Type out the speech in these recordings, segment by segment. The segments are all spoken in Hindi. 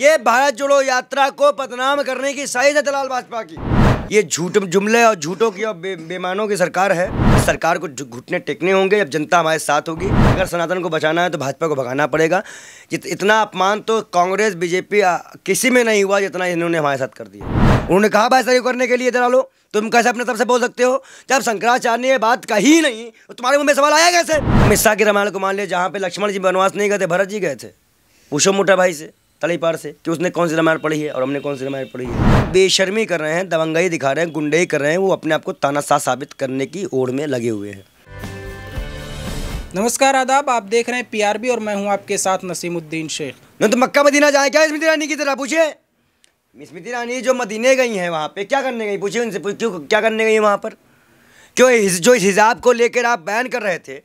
ये भारत जोड़ो यात्रा को बदनाम करने की साइज है दलाल भाजपा की ये झूठ जुमले और झूठों की और बे, बेमानों की सरकार है सरकार को घुटने टेकने होंगे अब जनता हमारे साथ होगी अगर सनातन को बचाना है तो भाजपा को भगाना पड़ेगा इतना अपमान तो कांग्रेस बीजेपी किसी में नहीं हुआ जितना इन्होंने हमारे साथ कर दिया उन्होंने कहा भाई सहयोग करने के लिए दलालो तुम कैसे अपने तरफ से बोल सकते हो जब शंकराचार्य ने बात कही नहीं तो तुम्हारे मुंह में सवाल आया कैसे मिश्रा के रामायण को मान लिया जहाँ पे लक्ष्मण जी वनवास नहीं गए थे भरत जी गए थे पूछो मोटा भाई से तली पार से कि उसने कौन सी रामायण पढ़ी है और हमने कौन सी रामायण पढ़ी है बेशर्मी कर रहे हैं दबंगाई दिखा रहे हैं गुंडे कर रहे हैं वो अपने आप को तानाशाह साबित करने की ओढ़ में लगे हुए हैं नमस्कार आदाब आप देख रहे हैं पीआरबी और मैं हूं आपके साथ नसीमुद्दीन शेख नहीं तो मक्का मदीना जाए क्या स्मृति रानी की तरह पूछे स्मृति रानी जो मदीने गई हैं वहाँ पे क्या करने गई पूछे उनसे क्यों क्या करने गई वहाँ पर क्यों जो इस हिजाब को लेकर आप बैन कर रहे थे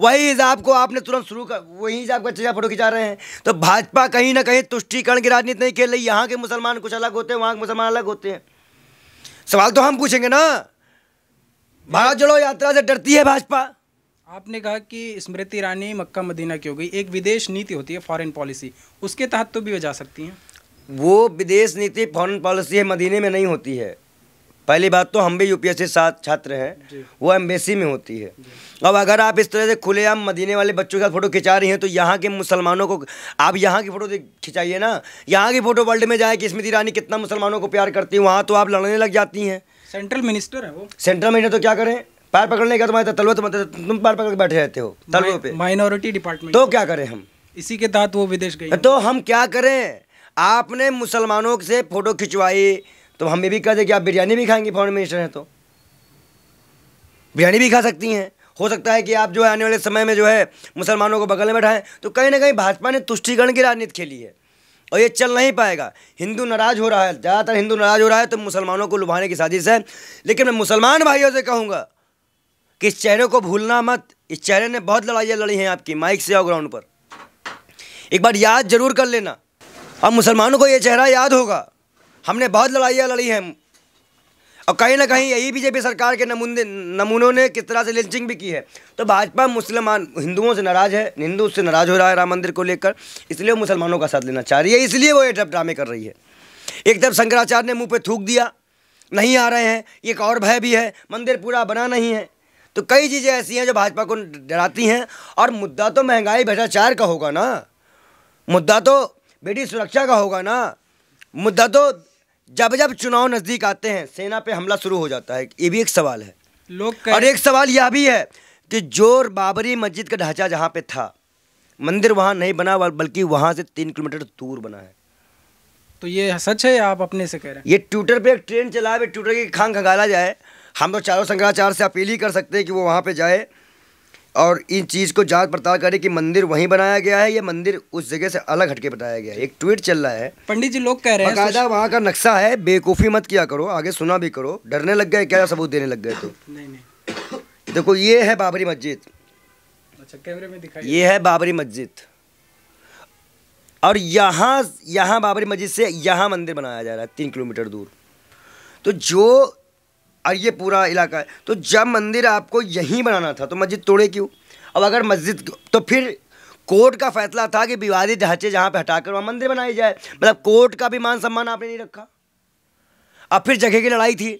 वही हिसाब को आपने तुरंत शुरू कर वही हिसाब का चेहरा फोटो खिंचा रहे हैं तो भाजपा कहीं ना कहीं तुष्टिकरण की राजनीति नहीं खेल रही यहाँ के मुसलमान कुछ अलग होते हैं वहाँ के मुसलमान अलग होते हैं सवाल तो हम पूछेंगे ना भारत जोड़ो यात्रा से डरती है भाजपा आपने कहा कि स्मृति ईरानी मक्का मदीना की हो गई एक विदेश नीति होती है फॉरेन पॉलिसी उसके तहत तो भी वह जा सकती हैं वो विदेश नीति फॉरेन पॉलिसी है मदीने में नहीं होती है पहली बात तो हम भी यूपीएससी सात छात्र हैं वो एम्बेसी में होती है अब अगर आप इस तरह से खुलेआम मदीने वाले बच्चों के साथ फ़ोटो खिंचा रही हैं तो यहाँ के मुसलमानों को आप यहाँ की फ़ोटो खिंचाइए ना यहाँ की फ़ोटो वर्ल्ड में जाए कि स्मृति ईरानी कितना मुसलमानों को प्यार करती है वहाँ तो आप लड़ने लग जाती हैं सेंट्रल मिनिस्टर है वो सेंट्रल मिनिस्टर तो क्या करें पैर पकड़ने का तुम्हारे तलवे मतलब तुम पैर पकड़ के बैठे रहते हो तलवे पे माइनॉरिटी डिपार्टमेंट तो क्या करें हम इसी के तहत वो विदेश गए तो हम क्या करें आपने मुसलमानों से फ़ोटो खिंचवाई तो हम ये भी कहते कि आप बिरयानी भी खाएंगी फॉरन मिनिस्टर हैं तो बिरयानी भी खा सकती हैं हो सकता है कि आप जो है आने वाले समय में जो है मुसलमानों को बगल में बैठाएं तो कहीं ना कहीं भाजपा ने तुष्टिकरण की राजनीति खेली है और ये चल नहीं पाएगा हिंदू नाराज हो रहा है ज़्यादातर हिंदू नाराज हो रहा है तो मुसलमानों को लुभाने की साजिश है लेकिन मैं मुसलमान भाइयों से कहूँगा कि इस चेहरे को भूलना मत इस चेहरे ने बहुत लड़ाइयाँ लड़ी हैं आपकी माइक से और ग्राउंड पर एक बार याद जरूर कर लेना अब मुसलमानों को ये चेहरा याद होगा हमने बहुत लड़ाइयाँ लड़ी हैं और कहीं ना कहीं यही बीजेपी सरकार के नमूने नमूनों ने किस तरह से लिंचिंग भी की है तो भाजपा मुसलमान हिंदुओं से नाराज़ है हिंदू उससे नाराज़ हो रहा है राम मंदिर को लेकर इसलिए मुसलमानों का साथ लेना चाह रही है इसलिए वो ये ड्रामे कर रही है एक तरफ शंकराचार्य ने मुँह पर थूक दिया नहीं आ रहे हैं एक और भय भी है मंदिर पूरा बना नहीं है तो कई चीज़ें ऐसी हैं जो भाजपा को डराती हैं और मुद्दा तो महंगाई भ्रष्टाचार का होगा ना मुद्दा तो बेटी सुरक्षा का होगा ना मुद्दा तो जब जब चुनाव नज़दीक आते हैं सेना पे हमला शुरू हो जाता है ये भी एक सवाल है लोग और एक सवाल यह भी है कि जोर बाबरी मस्जिद का ढांचा जहाँ पे था मंदिर वहाँ नहीं बना बल्कि वहाँ से तीन किलोमीटर दूर बना है तो ये सच है आप अपने से कह रहे हैं ये ट्विटर पे एक ट्रेन चला ट्विटर की खांग खंगाला जाए हम तो चारों शंकराचार्य से अपील ही कर सकते हैं कि वो वहाँ पे जाए और इन चीज़ को जांच पड़ताल करें कि मंदिर वहीं बनाया गया है या मंदिर उस जगह से अलग हटके बताया गया है एक ट्वीट चल रहा है पंडित जी लोग कह रहे हैं वहाँ का नक्शा है बेकूफी मत किया करो आगे सुना भी करो डरने लग गए क्या सबूत देने लग गए तो देखो ये है बाबरी मस्जिद अच्छा में ये है बाबरी मस्जिद और यहाँ यहाँ बाबरी मस्जिद से यहाँ मंदिर बनाया जा रहा है तीन किलोमीटर दूर तो जो और ये पूरा इलाका है तो जब मंदिर आपको यहीं बनाना था तो मस्जिद तोड़े क्यों अब अगर मस्जिद तो फिर कोर्ट का फैसला था कि विवादित ढांचे जहाँ पे हटाकर वहाँ मंदिर बनाई जाए मतलब कोर्ट का भी मान सम्मान आपने नहीं रखा अब फिर जगह की लड़ाई थी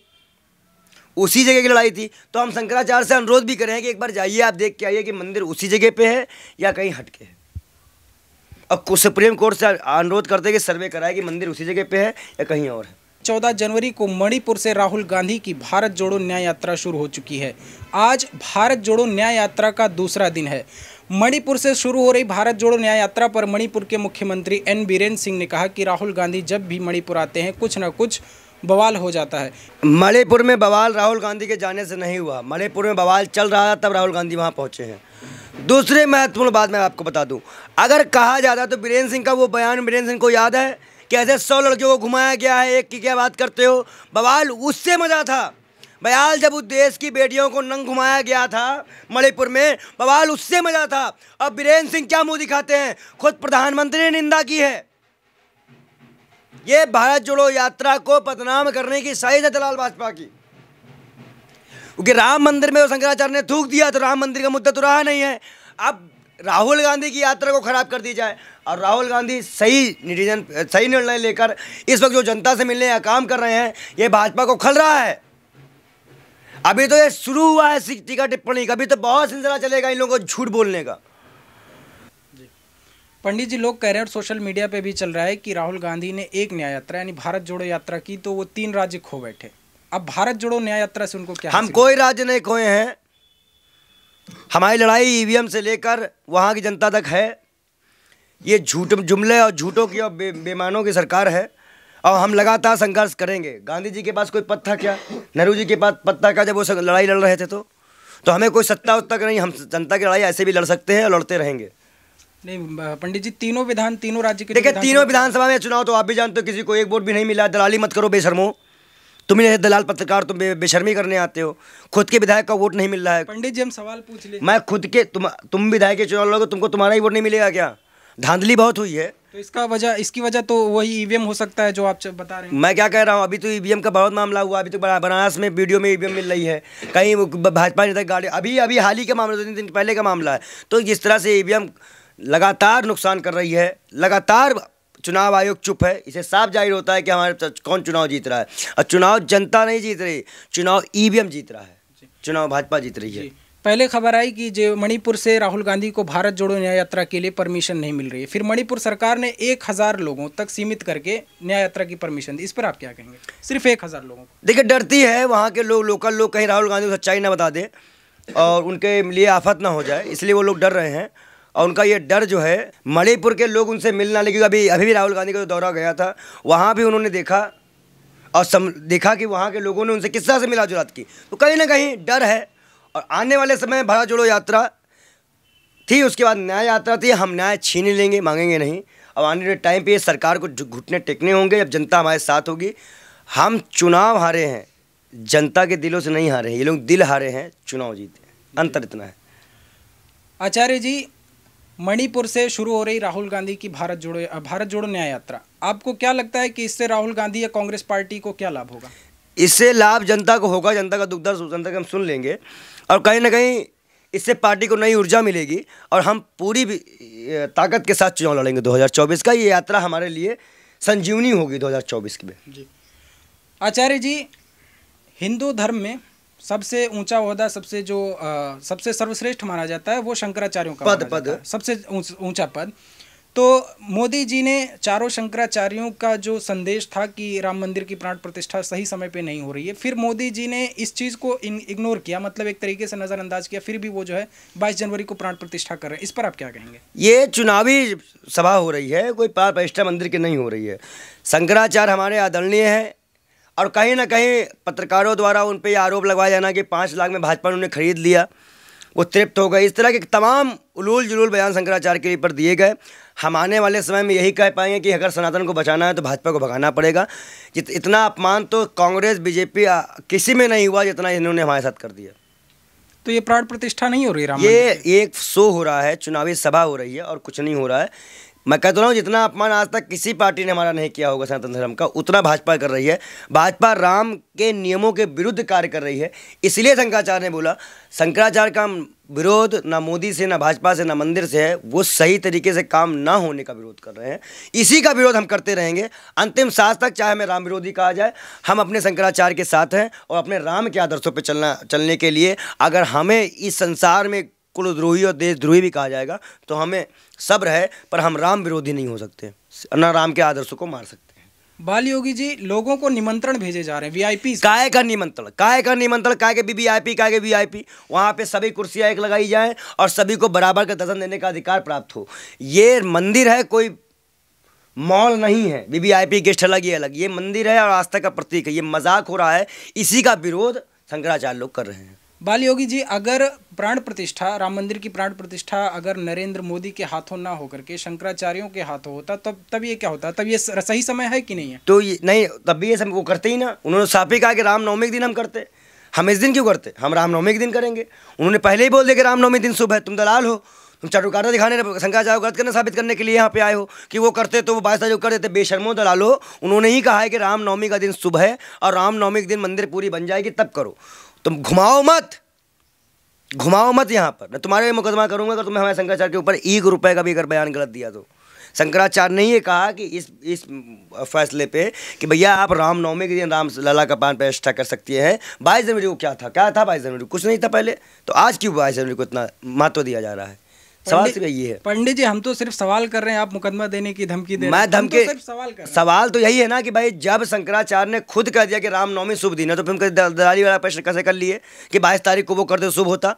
उसी जगह की लड़ाई थी तो हम शंकराचार्य से अनुरोध भी करें कि एक बार जाइए आप देख के आइए कि मंदिर उसी जगह पे है या कहीं हटके है अब सुप्रीम कोर्ट से अनुरोध करते हैं कि सर्वे कराए कि मंदिर उसी जगह पे है या कहीं और है 14 जनवरी को मणिपुर से राहुल गांधी की भारत जोड़ो न्याय यात्रा शुरू हो चुकी है आज भारत जोड़ो न्याय यात्रा का दूसरा दिन है मणिपुर से शुरू हो रही भारत जोड़ो न्याय यात्रा पर मणिपुर के मुख्यमंत्री एन बीरेन सिंह ने कहा कि राहुल गांधी जब भी मणिपुर आते हैं कुछ ना कुछ बवाल हो जाता है मणिपुर में बवाल राहुल गांधी के जाने से नहीं हुआ मणिपुर में बवाल चल रहा था तब राहुल गांधी वहाँ पहुँचे हैं दूसरे महत्वपूर्ण बात मैं आपको बता दूं अगर कहा जाता तो बीरेन्द्र सिंह का वो बयान बीरेन्द्र सिंह को याद है कैसे सौ लड़कियों को घुमाया गया है एक की क्या बात करते हो बवाल उससे मज़ा था बयाल जब उस देश की बेटियों को नंग घुमाया गया था मणिपुर में बवाल उससे मज़ा था अब बीरेन्द्र सिंह क्या मुंह दिखाते हैं खुद प्रधानमंत्री ने निंदा की है ये भारत जोड़ो यात्रा को बदनाम करने की साइज है दलाल भाजपा की क्योंकि राम मंदिर में शंकराचार्य ने थूक दिया तो राम मंदिर का मुद्दा तो रहा नहीं है अब राहुल गांधी की यात्रा को खराब कर दी जाए और राहुल गांधी सही डिसीजन सही निर्णय लेकर इस वक्त जो जनता से मिलने या काम कर रहे हैं ये भाजपा को खल रहा है अभी तो ये शुरू हुआ है टीका टिप्पणी का अभी तो बहुत सिलसिला चलेगा इन लोगों को झूठ बोलने का पंडित जी लोग कह रहे हैं और सोशल मीडिया पे भी चल रहा है कि राहुल गांधी ने एक न्याय यात्रा यानी भारत जोड़ो यात्रा की तो वो तीन राज्य खो बैठे अब भारत जोड़ो न्याय यात्रा से उनको क्या हम कोई राज्य नहीं खोए हैं हमारी लड़ाई ईवीएम से लेकर वहाँ की जनता तक है ये झूठ जुमले और झूठों की और बे, बेमानों की सरकार है और हम लगातार संघर्ष करेंगे गांधी जी के पास कोई पत्ता क्या नेहरू जी के पास पत्ता क्या जब वो लड़ाई लड़ रहे थे तो तो हमें कोई सत्ता उत्ता नहीं हम जनता की लड़ाई ऐसे भी लड़ सकते हैं और लड़ते रहेंगे नहीं पंडित जी तीनों विधान तीनों राज्य के देखिए तीनों विधानसभा में चुनाव तो आप भी जानते हो किसी को एक वोट भी नहीं मिला दलाली मत करो बेशर्मो तुम ही दलाल पत्रकार तुम बेशर्मी करने आते हो खुद के विधायक का वोट नहीं मिल रहा है पंडित जी हम सवाल पूछ ले मैं खुद के तुम तुम विधायक के चुनाव लोगे तुमको तुम्हारा ही वोट नहीं मिलेगा क्या धांधली बहुत हुई है तो इसका वजह इसकी वजह तो वही ईवीएम हो सकता है जो आप बता रहे हैं मैं क्या कह रहा हूँ अभी तो ईवीएम का बहुत मामला हुआ अभी तो बनारस में वीडियो में ईवीएम मिल रही है कहीं भाजपा नेता गाड़ी अभी अभी हाल ही का मामला दो तीन दिन पहले का मामला है तो जिस तरह से ईवीएम लगातार नुकसान कर रही है लगातार चुनाव आयोग चुप है इसे साफ जाहिर होता है कि हमारे कौन चुनाव जीत रहा है और चुनाव जनता नहीं जीत रही चुनाव ईवीएम जीत रहा है चुनाव भाजपा जीत रही है पहले खबर आई कि जो मणिपुर से राहुल गांधी को भारत जोड़ो न्याय यात्रा के लिए परमिशन नहीं मिल रही है फिर मणिपुर सरकार ने एक हज़ार लोगों तक सीमित करके न्याय यात्रा की परमिशन दी इस पर आप क्या कहेंगे सिर्फ एक हज़ार लोगों को देखिए डरती है वहाँ के लोग लोकल लोग कहीं राहुल गांधी को सच्चाई ना बता दें और उनके लिए आफत ना हो जाए इसलिए वो लोग डर रहे हैं और उनका ये डर जो है मणिपुर के लोग उनसे मिलना लगे क्योंकि अभी अभी भी राहुल गांधी का जो दौरा गया था वहाँ भी उन्होंने देखा और सम देखा कि वहाँ के लोगों ने उनसे किस तरह से मिला जुलात की तो कहीं ना कहीं डर है और आने वाले समय में भारत जोड़ो यात्रा थी उसके बाद न्याय यात्रा थी हम न्याय छीन लेंगे मांगेंगे नहीं अब आने वाले टाइम पर सरकार को घुटने टेकने होंगे अब जनता हमारे साथ होगी हम चुनाव हारे हैं जनता के दिलों से नहीं हारे हैं ये लोग दिल हारे हैं चुनाव जीते अंतर इतना है आचार्य जी मणिपुर से शुरू हो रही राहुल गांधी की भारत जोड़ो भारत जोड़ो न्याय यात्रा आपको क्या लगता है कि इससे राहुल गांधी या कांग्रेस पार्टी को क्या लाभ होगा इससे लाभ जनता को होगा जनता का दुख दर्द जनता के हम सुन लेंगे और कहीं ना कहीं इससे पार्टी को नई ऊर्जा मिलेगी और हम पूरी ताकत के साथ चुनाव लड़ेंगे 2024 का ये यात्रा हमारे लिए संजीवनी होगी 2024 की में जी आचार्य जी हिंदू धर्म में सबसे ऊंचा उहदा सबसे जो आ, सबसे सर्वश्रेष्ठ माना जाता है वो शंकराचार्यों का पद पद सबसे ऊंचा पद तो मोदी जी ने चारों शंकराचार्यों का जो संदेश था कि राम मंदिर की प्राण प्रतिष्ठा सही समय पे नहीं हो रही है फिर मोदी जी ने इस चीज़ को इग्नोर किया मतलब एक तरीके से नज़रअंदाज किया फिर भी वो जो है 22 जनवरी को प्राण प्रतिष्ठा कर रहे हैं इस पर आप क्या कहेंगे ये चुनावी सभा हो रही है कोई प्राण प्रतिष्ठा मंदिर की नहीं हो रही है शंकराचार्य हमारे आदरणीय हैं और कहीं ना कहीं पत्रकारों द्वारा उन पर यह आरोप लगवाया जाना कि पाँच लाख में भाजपा ने उन्हें खरीद लिया वो तृप्त हो गए इस तरह के तमाम उलूल जुलूल बयान शंकराचार्य के पर दिए गए हम आने वाले समय में यही कह पाएंगे कि अगर सनातन को बचाना है तो भाजपा को भगाना पड़ेगा जित इतना अपमान तो कांग्रेस बीजेपी किसी में नहीं हुआ जितना इन्होंने हमारे साथ कर दिया तो ये प्राण प्रतिष्ठा नहीं हो रही राम ये एक शो हो रहा है चुनावी सभा हो रही है और कुछ नहीं हो रहा है मैं कहता रहा हूँ जितना अपमान आज तक किसी पार्टी ने हमारा नहीं किया होगा सनातन धर्म का उतना भाजपा कर रही है भाजपा राम के नियमों के विरुद्ध कार्य कर रही है इसलिए शंकराचार्य ने बोला शंकराचार्य का विरोध ना मोदी से ना भाजपा से ना मंदिर से है वो सही तरीके से काम ना होने का विरोध कर रहे हैं इसी का विरोध हम करते रहेंगे अंतिम सांस तक चाहे हमें राम विरोधी कहा जाए हम अपने शंकराचार्य के साथ हैं और अपने राम के आदर्शों पर चलना चलने के लिए अगर हमें इस संसार में कुलद्रोही और देशद्रोही भी कहा जाएगा तो हमें सब्र है पर हम राम विरोधी नहीं हो सकते न राम के आदर्शों को मार सकते हैं बाल योगी जी लोगों को निमंत्रण भेजे जा रहे हैं वीआईपी काय का निमंत्रण काय का निमंत्रण काय के वीवीआईपी काय के वीआईपी वहाँ पे सभी कुर्सियाँ एक लगाई जाए और सभी को बराबर का दर्शन देने का अधिकार प्राप्त हो ये मंदिर है कोई मॉल नहीं है वीवीआईपी गेस्ट अलग ही अलग ये मंदिर है और आस्था का प्रतीक है ये मजाक हो रहा है इसी का विरोध शंकराचार्य लोग कर रहे हैं बाल योगी जी अगर प्राण प्रतिष्ठा राम मंदिर की प्राण प्रतिष्ठा अगर नरेंद्र मोदी के हाथों ना होकर के शंकराचार्यों के हाथों होता तब तब ये क्या होता तब ये सही समय है कि नहीं है तो ये नहीं तब भी ये समय वो करते ही ना उन्होंने साफ ही कहा कि रामनवमी के दिन हम करते हम इस दिन क्यों करते हम रामनवमी के दिन करेंगे उन्होंने पहले ही बोल दिया कि रामनवमी दिन शुभ है तुम दलाल हो तुम चाटुकारा दिखाने शंकराचार्य गलत करना साबित करने के लिए यहाँ पे आए हो कि वो करते तो वो बाईस तारीख कर देते बेशर्मो दलालो उन्होंने ही कहा है कि रामनवमी का दिन शुभ है और रामनवमी के दिन मंदिर पूरी बन जाएगी तब करो तुम घुमाओ मत घुमाओ मत यहाँ पर मैं तुम्हारे मुकदमा करूँगा अगर तुम्हें हमारे शंकराचार्य के ऊपर एक रुपये का भी अगर बयान गलत दिया तो शंकराचार्य ने ये कहा कि इस इस फैसले पे कि भैया आप रामनवमी के दिन राम लला का पान प्रतिष्ठा कर सकती हैं बाईस जनवरी को क्या था क्या था बाईस जनवरी कुछ नहीं था पहले तो आज क्यों बाईस जनवरी को इतना महत्व दिया जा रहा है सवाल सिर्फ तो यही है पंडित जी हम तो सिर्फ सवाल कर रहे हैं आप मुकदमा देने की धमकी दे मैं तो धमकी तो सवाल कर सवाल तो यही है ना कि भाई जब शंकराचार्य ने खुद कह दिया कि रामनवमी शुभ दिन है तो फिर उनके दलाली वाला प्रश्न कैसे कर लिए कि बाईस तारीख को वो कर दो शुभ होता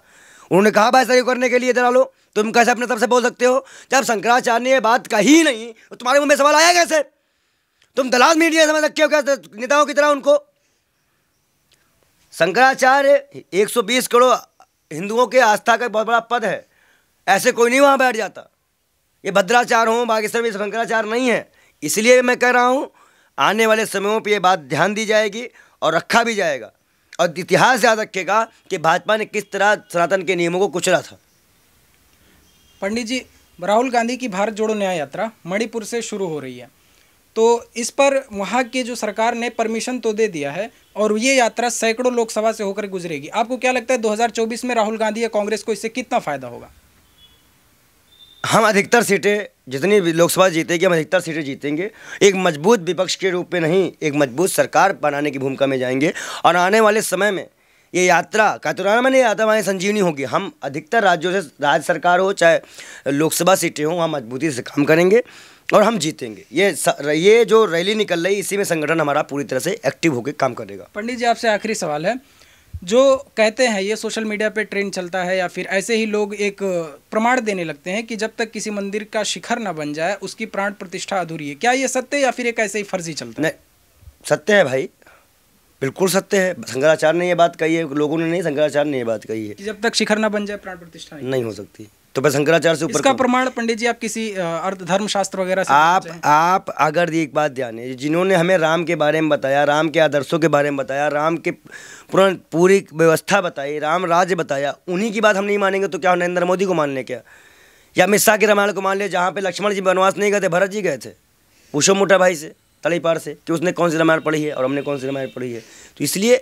उन्होंने कहा बाईस तारीख करने के लिए दलालो तुम कैसे अपने तरफ से बोल सकते हो जब शंकराचार्य ने ये बात कही नहीं तो तुम्हारे मुंह में सवाल आया कैसे तुम दलाल मीडिया समझ सकते हो क्या नेताओं की तरह उनको शंकराचार्य 120 करोड़ हिंदुओं के आस्था का बहुत बड़ा पद है ऐसे कोई नहीं वहाँ बैठ जाता ये भद्राचार हों बागेश्वर में शंकराचार नहीं है इसलिए मैं कह रहा हूँ आने वाले समयों पर ये बात ध्यान दी जाएगी और रखा भी जाएगा और इतिहास याद रखेगा कि भाजपा ने किस तरह सनातन के नियमों को कुचला था पंडित जी राहुल गांधी की भारत जोड़ो न्याय यात्रा मणिपुर से शुरू हो रही है तो इस पर वहाँ की जो सरकार ने परमिशन तो दे दिया है और ये यात्रा सैकड़ों लोकसभा से होकर गुजरेगी आपको क्या लगता है 2024 में राहुल गांधी या कांग्रेस को इससे कितना फ़ायदा होगा हम अधिकतर सीटें जितनी भी लोकसभा जीतेगी हम अधिकतर सीटें जीतेंगे एक मजबूत विपक्ष के रूप में नहीं एक मजबूत सरकार बनाने की भूमिका में जाएंगे और आने वाले समय में ये यात्रा कातुराना में नहीं हमारी संजीवनी होगी हम अधिकतर राज्यों से राज्य सरकार हो चाहे लोकसभा सीटें हों हम मजबूती से काम करेंगे और हम जीतेंगे ये स, ये जो रैली निकल रही है इसी में संगठन हमारा पूरी तरह से एक्टिव होकर काम करेगा पंडित जी आपसे आखिरी सवाल है जो कहते हैं ये सोशल मीडिया पे ट्रेंड चलता है या फिर ऐसे ही लोग एक प्रमाण देने लगते हैं कि जब तक किसी मंदिर का शिखर ना बन जाए उसकी प्राण प्रतिष्ठा अधूरी है क्या ये सत्य या फिर एक ऐसे ही फर्जी चलता है सत्य है भाई बिल्कुल सत्य है शंकराचार्य ने ये बात कही है लोगों ने नहीं शंकराचार्य ने ये बात कही है कि जब तक शिखर ना बन जाए प्राण प्रतिष्ठा नहीं, नहीं हो सकती तो बस शंकराचार्य से ऊपर इसका प्रमाण पंडित जी आप किसी अर्थ धर्म शास्त्र वगैरह से आप आप अगर एक बात ध्यान है जिन्होंने हमें राम के बारे में बताया राम के आदर्शों के बारे में बताया राम के पूरी व्यवस्था बताई राम राज्य बताया उन्हीं की बात हम नहीं मानेंगे तो क्या नरेंद्र मोदी को मान लें क्या या अमित के रामायण को मान लें जहाँ पे लक्ष्मण जी वनवास नहीं गए थे भरत जी गए थे पूछो मोटा भाई से तलीपार से कि उसने कौन सी रामायण पढ़ी है और हमने कौन सी रामायण पढ़ी है तो इसलिए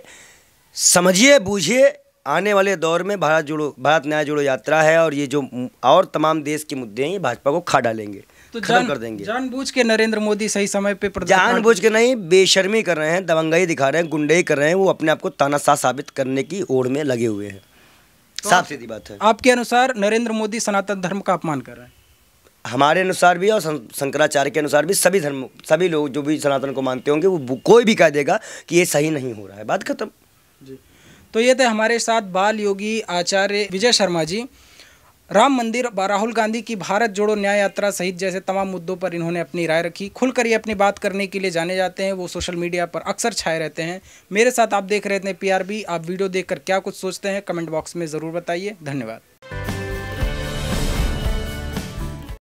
समझिए बूझिए आने वाले दौर में भारत जोड़ो भारत न्याय जोड़ो यात्रा है और ये जो और तमाम देश के मुद्दे हैं ये भाजपा को खा डालेंगे तो खत्म कर देंगे जानबूझ के नरेंद्र मोदी सही समय पे जानबूझ के नहीं बेशर्मी कर रहे हैं दबंगाई दिखा रहे हैं गुंडई कर रहे हैं वो अपने आप को तानाशाह साबित करने की ओर में लगे हुए हैं तो साफ सीधी बात है आपके अनुसार नरेंद्र मोदी सनातन धर्म का अपमान कर रहे हैं हमारे अनुसार भी और शंकराचार्य के अनुसार भी सभी धर्म सभी लोग जो भी सनातन को मानते होंगे वो कोई भी कह देगा कि ये सही नहीं हो रहा है बात खत्म तो ये थे हमारे साथ बाल योगी आचार्य विजय शर्मा जी राम मंदिर राहुल गांधी की भारत जोड़ो न्याय यात्रा सहित जैसे तमाम मुद्दों पर इन्होंने अपनी राय रखी खुलकर ये अपनी बात करने के लिए जाने जाते हैं वो सोशल मीडिया पर अक्सर छाए रहते हैं मेरे साथ आप देख रहे थे पीआरबी आप वीडियो देखकर क्या कुछ सोचते हैं कमेंट बॉक्स में ज़रूर बताइए धन्यवाद